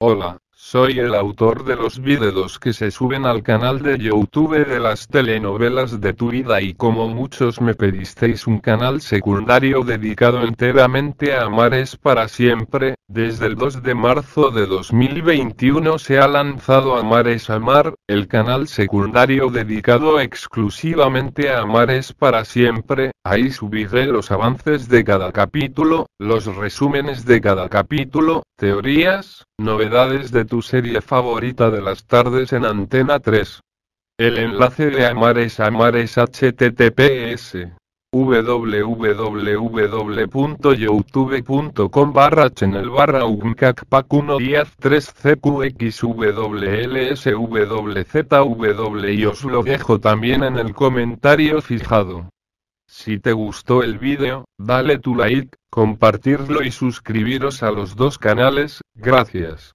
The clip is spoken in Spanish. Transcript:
Hola, soy el autor de los vídeos que se suben al canal de YouTube de las telenovelas de tu vida y como muchos me pedisteis un canal secundario dedicado enteramente a Mares para siempre, desde el 2 de marzo de 2021 se ha lanzado a Amar, el canal secundario dedicado exclusivamente a Mares para siempre, ahí subiré los avances de cada capítulo, los resúmenes de cada capítulo, Teorías, novedades de tu serie favorita de las tardes en Antena 3. El enlace de Amar es Amar es https www.youtube.com barra channel barra 3 cqxwlswzw y os lo dejo también en el comentario fijado. Si te gustó el vídeo, dale tu like, compartirlo y suscribiros a los dos canales, gracias.